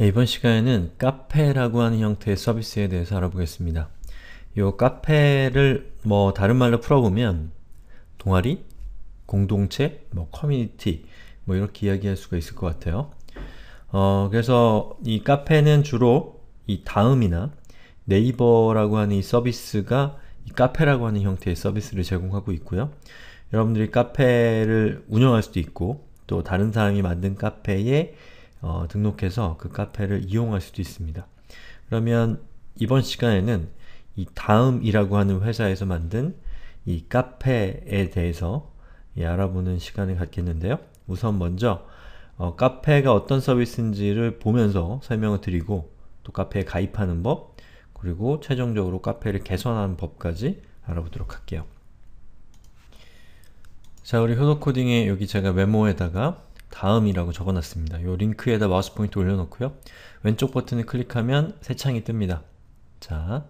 예, 이번 시간에는 카페라고 하는 형태의 서비스에 대해서 알아보겠습니다. 요 카페를 뭐 다른 말로 풀어보면 동아리, 공동체, 뭐 커뮤니티 뭐 이렇게 이야기할 수가 있을 것 같아요. 어, 그래서 이 카페는 주로 이 다음이나 네이버라고 하는 이 서비스가 이 카페라고 하는 형태의 서비스를 제공하고 있고요. 여러분들이 카페를 운영할 수도 있고 또 다른 사람이 만든 카페에 어, 등록해서 그 카페를 이용할 수도 있습니다. 그러면 이번 시간에는 이 다음이라고 하는 회사에서 만든 이 카페에 대해서 예, 알아보는 시간을 갖겠는데요. 우선 먼저 어, 카페가 어떤 서비스인지를 보면서 설명을 드리고 또 카페에 가입하는 법 그리고 최종적으로 카페를 개선하는 법까지 알아보도록 할게요. 자 우리 효도코딩에 여기 제가 메모에다가 다음이라고 적어놨습니다. 이 링크에다 마우스 포인트 올려놓고요. 왼쪽 버튼을 클릭하면 새 창이 뜹니다. 자,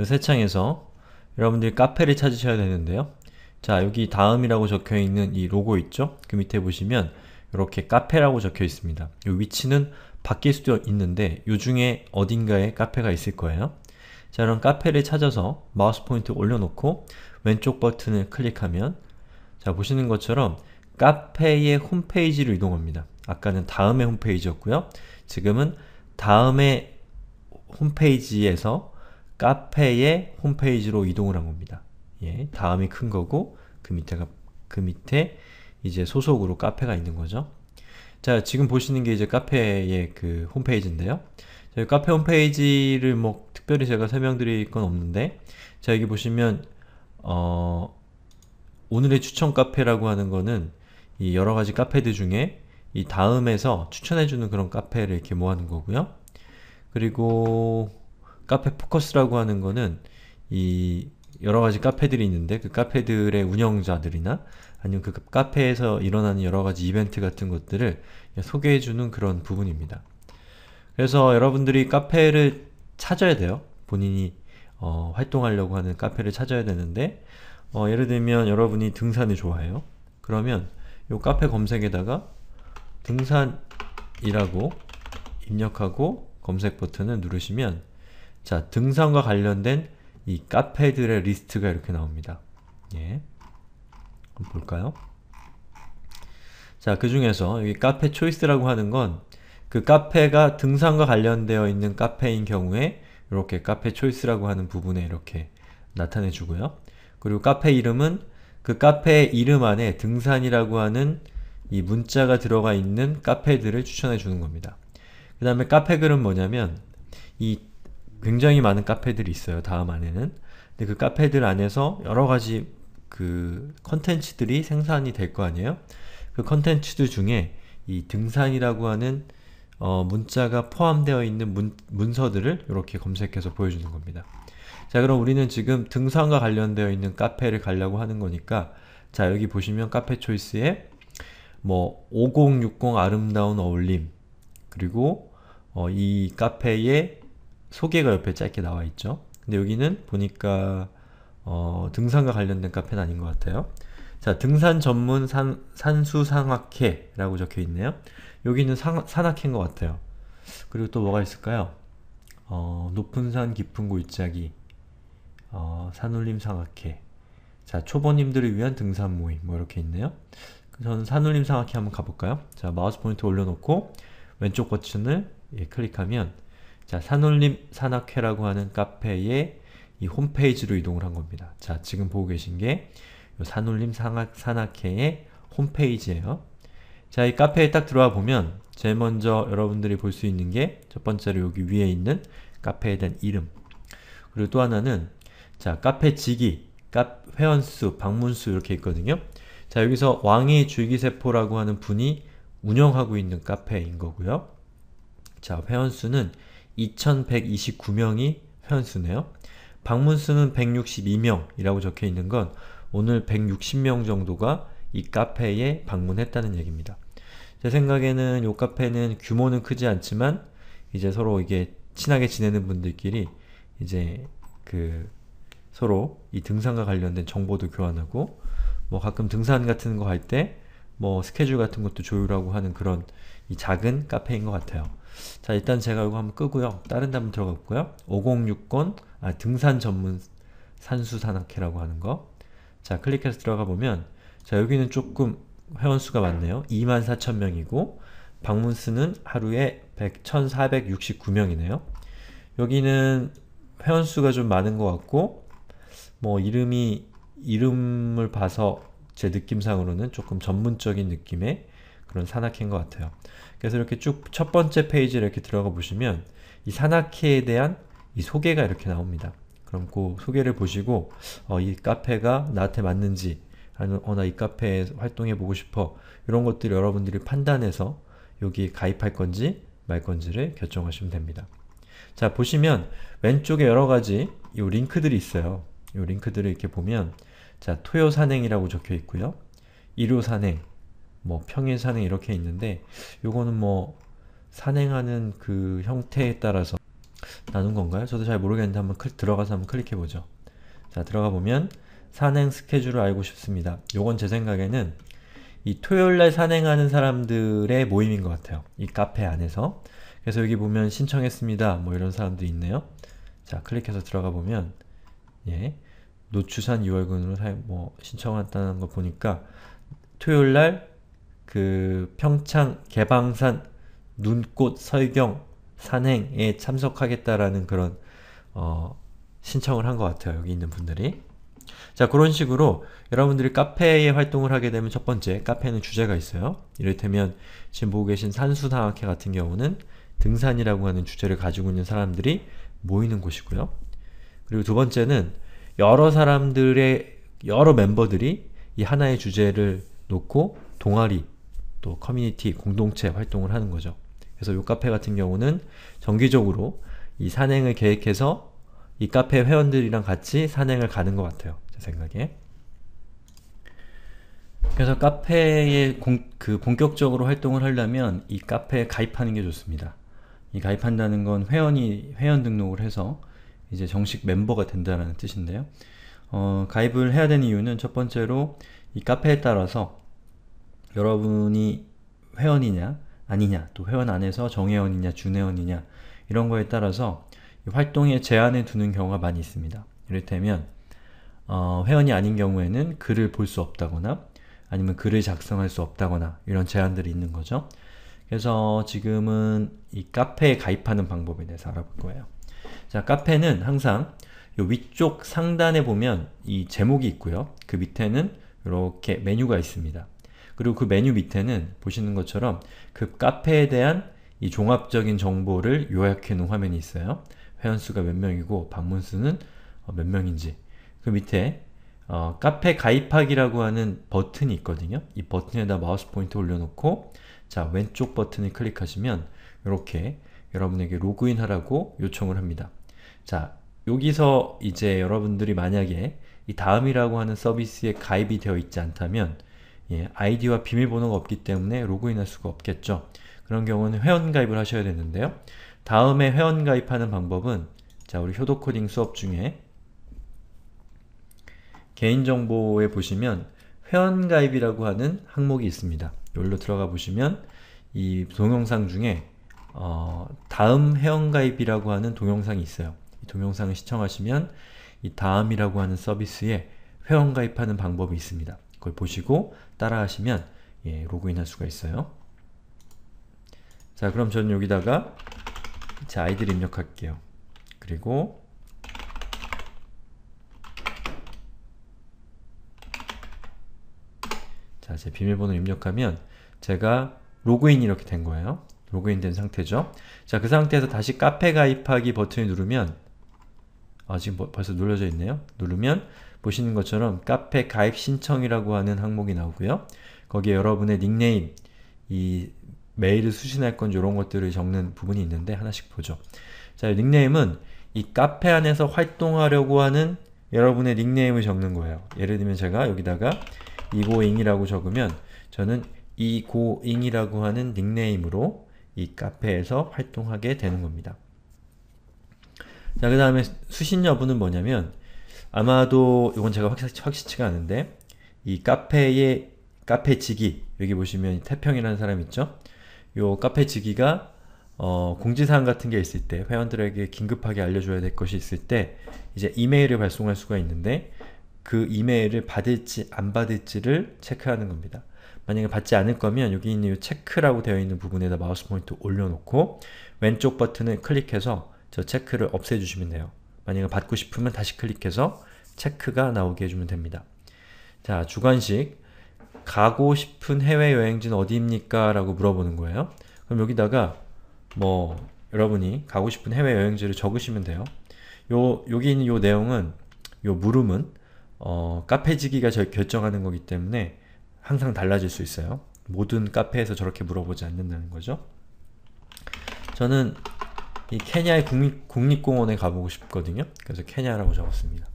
이 새 창에서 여러분들이 카페를 찾으셔야 되는데요. 자, 여기 다음이라고 적혀있는 이 로고 있죠? 그 밑에 보시면 이렇게 카페라고 적혀 있습니다. 이 위치는 바뀔 수도 있는데 이 중에 어딘가에 카페가 있을 거예요. 자 그럼 카페를 찾아서 마우스 포인트 올려놓고 왼쪽 버튼을 클릭하면 자 보시는 것처럼 카페의 홈페이지로 이동합니다. 아까는 다음의 홈페이지였고요. 지금은 다음의 홈페이지에서 카페의 홈페이지로 이동을 한 겁니다. 예, 다음이 큰 거고 그 밑에가 그 밑에 이제 소속으로 카페가 있는 거죠. 자, 지금 보시는 게 이제 카페의 그 홈페이지인데요. 자, 카페 홈페이지를 뭐 특별히 제가 설명드릴 건 없는데 자, 여기 보시면 어, 오늘의 추천 카페라고 하는 거는 이 여러 가지 카페들 중에 이 다음에서 추천해주는 그런 카페를 이렇게 모아놓은 거고요. 그리고 카페 포커스라고 하는 거는 이 여러 가지 카페들이 있는데 그 카페들의 운영자들이나 아니면 그 카페에서 일어나는 여러 가지 이벤트 같은 것들을 소개해주는 그런 부분입니다. 그래서 여러분들이 카페를 찾아야 돼요. 본인이 어, 활동하려고 하는 카페를 찾아야 되는데 어, 예를 들면 여러분이 등산을 좋아해요. 그러면 요 카페 검색에다가 등산이라고 입력하고 검색 버튼을 누르시면 자 등산과 관련된 이 카페들의 리스트가 이렇게 나옵니다. 예. 볼까요? 자, 그 중에서 여기 카페 초이스라고 하는 건 그 카페가 등산과 관련되어 있는 카페인 경우에 이렇게 카페 초이스라고 하는 부분에 이렇게 나타내주고요. 그리고 카페 이름은 그 카페 이름 안에 등산이라고 하는 이 문자가 들어가 있는 카페들을 추천해 주는 겁니다. 그 다음에 카페 글은 뭐냐면 이 굉장히 많은 카페들이 있어요. 다음 안에는. 근데 그 카페들 안에서 여러 가지 그 컨텐츠들이 생산이 될 거 아니에요? 그 컨텐츠들 중에 이 등산이라고 하는 어, 문자가 포함되어 있는 문, 문서들을 이렇게 검색해서 보여주는 겁니다. 자 그럼 우리는 지금 등산과 관련되어 있는 카페를 가려고 하는 거니까 자 여기 보시면 카페 초이스에 뭐5060 아름다운 어울림 그리고 어, 이 카페의 소개가 옆에 짧게 나와 있죠. 근데 여기는 보니까 어, 등산과 관련된 카페는 아닌 것 같아요. 자, 등산 전문 산, 산수상악회라고 적혀 있네요. 여기는 상, 산악회인 것 같아요. 그리고 또 뭐가 있을까요? 어, 높은 산 깊은 곳 있자기 어, 산울림 상악회 자, 초보님들을 위한 등산 모임 뭐 이렇게 있네요. 저는 산울림 상악회 한번 가볼까요? 자, 마우스 포인트 올려놓고 왼쪽 버튼을 예, 클릭하면 자, 산울림 산악회라고 하는 카페의 이 홈페이지로 이동을 한 겁니다. 자, 지금 보고 계신 게 산울림 산악, 산악회의 홈페이지예요. 자, 이 카페에 딱 들어와 보면 제일 먼저 여러분들이 볼 수 있는 게 첫 번째로 여기 위에 있는 카페에 대한 이름 그리고 또 하나는 자, 카페 직위, 회원수, 방문수 이렇게 있거든요. 자, 여기서 왕의 줄기세포라고 하는 분이 운영하고 있는 카페인 거고요. 자, 회원수는 2129명이 회원수네요. 방문수는 162명이라고 적혀 있는 건 오늘 160명 정도가 이 카페에 방문했다는 얘기입니다. 제 생각에는 이 카페는 규모는 크지 않지만 이제 서로 이게 친하게 지내는 분들끼리 이제 그 서로 이 등산과 관련된 정보도 교환하고 뭐 가끔 등산 같은 거 할 때 뭐 스케줄 같은 것도 조율하고 하는 그런 이 작은 카페인 것 같아요. 자 일단 제가 이거 한번 끄고요. 다른 데 한번 들어가 볼고요. 506권 아 등산 전문 산수산악회라고 하는 거자 클릭해서 들어가 보면 자 여기는 조금 회원수가 많네요. 24,000명이고 방문수는 하루에 1,469명이네요. 여기는 회원수가 좀 많은 것 같고 뭐 이름이 이름을 봐서 제 느낌상으로는 조금 전문적인 느낌의 그런 산악회인 것 같아요. 그래서 이렇게 쭉 첫 번째 페이지를 이렇게 들어가 보시면 이 산악회에 대한 이 소개가 이렇게 나옵니다. 그럼 그 소개를 보시고 어, 이 카페가 나한테 맞는지 아니면 어, 나 이 카페에 활동해 보고 싶어 이런 것들 여러분들이 판단해서 여기 가입할 건지 말 건지를 결정하시면 됩니다. 자 보시면 왼쪽에 여러 가지 이 링크들이 있어요. 이 링크들을 이렇게 보면 자 토요산행이라고 적혀 있고요. 일요산행, 뭐 평일산행 이렇게 있는데 요거는 뭐 산행하는 그 형태에 따라서 나눈 건가요? 저도 잘 모르겠는데 한번 클, 들어가서 한번 클릭해 보죠. 자 들어가 보면 산행 스케줄을 알고 싶습니다. 요건 제 생각에는 이 토요일날 산행하는 사람들의 모임인 것 같아요. 이 카페 안에서. 그래서 여기 보면 신청했습니다. 뭐 이런 사람들이 있네요. 자 클릭해서 들어가 보면 예 노추산 6월군으로 사, 뭐 신청한다는 거 보니까 토요일날 그 평창 개방산 눈꽃 설경 산행에 참석하겠다라는 그런 어, 신청을 한 것 같아요. 여기 있는 분들이. 자 그런 식으로 여러분들이 카페에 활동을 하게 되면 첫 번째 카페는 주제가 있어요. 이를테면 지금 보고 계신 산수상학회 같은 경우는 등산이라고 하는 주제를 가지고 있는 사람들이 모이는 곳이고요. 그리고 두 번째는 여러 사람들의 여러 멤버들이 이 하나의 주제를 놓고 동아리 또 커뮤니티 공동체 활동을 하는 거죠. 그래서 이 카페 같은 경우는 정기적으로 이 산행을 계획해서 이 카페 회원들이랑 같이 산행을 가는 것 같아요. 제 생각에. 그래서 카페에 공, 그 본격적으로 활동을 하려면 이 카페에 가입하는 게 좋습니다. 이 가입한다는 건 회원이 회원 등록을 해서 이제 정식 멤버가 된다는 뜻인데요. 어, 가입을 해야 되는 이유는 첫 번째로 이 카페에 따라서 여러분이 회원이냐 아니냐, 또 회원 안에서 정회원이냐, 준회원이냐 이런 거에 따라서 활동에 제한을 두는 경우가 많이 있습니다. 이를테면 어, 회원이 아닌 경우에는 글을 볼 수 없다거나 아니면 글을 작성할 수 없다거나 이런 제한들이 있는 거죠. 그래서 지금은 이 카페에 가입하는 방법에 대해서 알아볼 거예요. 자, 카페는 항상 요 위쪽 상단에 보면 이 제목이 있고요. 그 밑에는 이렇게 메뉴가 있습니다. 그리고 그 메뉴 밑에는 보시는 것처럼 그 카페에 대한 이 종합적인 정보를 요약해 놓은 화면이 있어요. 회원수가 몇 명이고 방문수는 어, 몇 명인지 그 밑에 어, 카페 가입하기라고 하는 버튼이 있거든요. 이 버튼에다 마우스 포인트 올려놓고 자 왼쪽 버튼을 클릭하시면 이렇게 여러분에게 로그인 하라고 요청을 합니다. 자 여기서 이제 여러분들이 만약에 이 다음이라고 하는 서비스에 가입이 되어 있지 않다면 예, 아이디와 비밀번호가 없기 때문에 로그인할 수가 없겠죠. 그런 경우는 회원가입을 하셔야 되는데요. 다음에 회원가입하는 방법은 자 우리 효도코딩 수업 중에 개인정보에 보시면 회원가입이라고 하는 항목이 있습니다. 여기로 들어가 보시면 이 동영상 중에 어, 다음 회원가입이라고 하는 동영상이 있어요. 이 동영상을 시청하시면 이 다음이라고 하는 서비스에 회원가입하는 방법이 있습니다. 그걸 보시고 따라하시면 예, 로그인할 수가 있어요. 자 그럼 저는 여기다가 제 아이디를 입력할게요. 그리고 자, 제 비밀번호 입력하면 제가 로그인 이렇게 된 거예요. 로그인 된 상태죠. 자, 그 상태에서 다시 카페 가입하기 버튼을 누르면 아, 지금 뭐 벌써 눌러져 있네요. 누르면 보시는 것처럼 카페 가입 신청이라고 하는 항목이 나오고요. 거기에 여러분의 닉네임, 이 메일을 수신할 건지 이런 것들을 적는 부분이 있는데 하나씩 보죠. 자, 닉네임은 이 카페 안에서 활동하려고 하는 여러분의 닉네임을 적는 거예요. 예를 들면 제가 여기다가 이고잉이라고 적으면 저는 이고잉이라고 하는 닉네임으로 이 카페에서 활동하게 되는 겁니다. 자, 그 다음에 수신 여부는 뭐냐면 아마도 이건 제가 확실, 확실치가 않은데 이 카페의 카페 지기 여기 보시면 태평이라는 사람 있죠? 요 카페 지기가 어, 공지사항 같은 게 있을 때 회원들에게 긴급하게 알려줘야 될 것이 있을 때 이제 이메일을 발송할 수가 있는데 그 이메일을 받을지 안 받을지를 체크하는 겁니다. 만약에 받지 않을 거면 여기 있는 이 체크라고 되어 있는 부분에다 마우스 포인트 올려놓고 왼쪽 버튼을 클릭해서 저 체크를 없애주시면 돼요. 만약에 받고 싶으면 다시 클릭해서 체크가 나오게 해주면 됩니다. 자, 주관식 가고 싶은 해외여행지는 어디입니까? 라고 물어보는 거예요. 그럼 여기다가 뭐 여러분이 가고 싶은 해외여행지를 적으시면 돼요. 요, 여기 있는 요 내용은 요 물음은 어, 카페지기가 결정하는 거기 때문에 항상 달라질 수 있어요. 모든 카페에서 저렇게 물어보지 않는다는 거죠. 저는 이 케냐의 국립, 국립공원에 가보고 싶거든요. 그래서 케냐라고 적었습니다.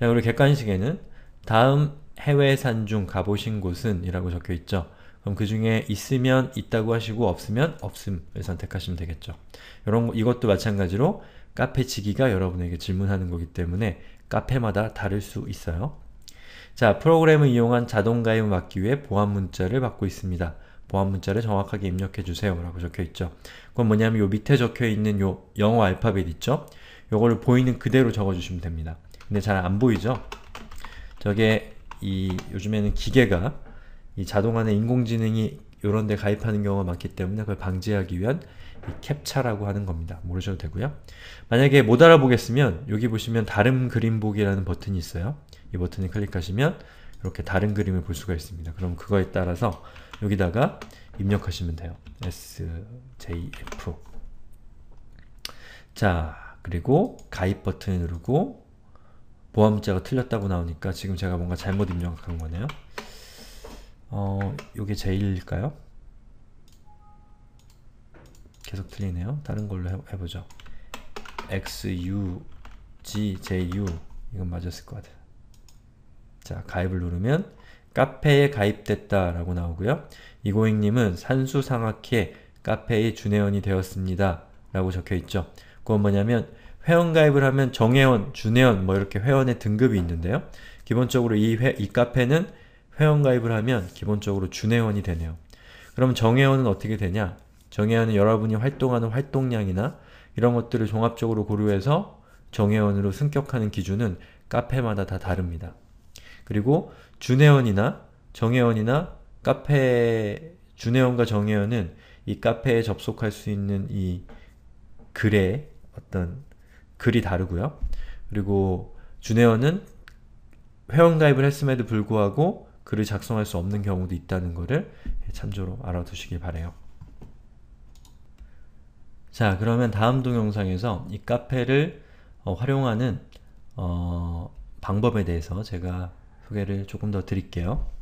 자, 우리 객관식에는 다음 해외산 중 가보신 곳은 이라고 적혀있죠. 그럼 그 중에 있으면 있다고 하시고 없으면 없음을 선택하시면 되겠죠. 이런 이것도 마찬가지로 카페치기가 여러분에게 질문하는 거기 때문에 카페마다 다를 수 있어요. 자, 프로그램을 이용한 자동가입을 막기 위해 보안 문자를 받고 있습니다. 보안 문자를 정확하게 입력해 주세요 라고 적혀 있죠. 그건 뭐냐면 요 밑에 적혀 있는 요 영어 알파벳 있죠? 요거를 보이는 그대로 적어주시면 됩니다. 근데 잘 안 보이죠? 저게 이 요즘에는 기계가 이 자동화는 인공지능이 요런 데 가입하는 경우가 많기 때문에 그걸 방지하기 위한 캡차라고 하는 겁니다. 모르셔도 되고요. 만약에 못 알아보겠으면 여기 보시면 다른 그림 보기라는 버튼이 있어요. 이 버튼을 클릭하시면 이렇게 다른 그림을 볼 수가 있습니다. 그럼 그거에 따라서 여기다가 입력하시면 돼요. sjf 자, 그리고 가입 버튼을 누르고 보안문자가 틀렸다고 나오니까 지금 제가 뭔가 잘못 입력한 거네요. 어, 요게 제1일까요? 계속 틀리네요. 다른 걸로 해, 보죠 XU, G, JU 이건 맞았을 것 같아요. 자, 가입을 누르면 카페에 가입됐다라고 나오고요. 이고잉님은 산수상학회 카페의 준회원이 되었습니다. 라고 적혀있죠. 그건 뭐냐면 회원가입을 하면 정회원, 준회원 뭐 이렇게 회원의 등급이 있는데요. 기본적으로 이, 회, 이 카페는 회원가입을 하면 기본적으로 준회원이 되네요. 그럼 정회원은 어떻게 되냐? 정회원은 여러분이 활동하는 활동량이나 이런 것들을 종합적으로 고려해서 정회원으로 승격하는 기준은 카페마다 다 다릅니다. 그리고 준혜원이나 정혜원이나 카페 준혜원과 정혜원은 이 카페에 접속할 수 있는 이 글의 어떤 글이 다르고요. 그리고 준혜원은 회원가입을 했음에도 불구하고 글을 작성할 수 없는 경우도 있다는 것을 참조로 알아두시길 바래요. 자 그러면 다음 동영상에서 이 카페를 어, 활용하는 어, 방법에 대해서 제가 소개를 조금 더 드릴게요.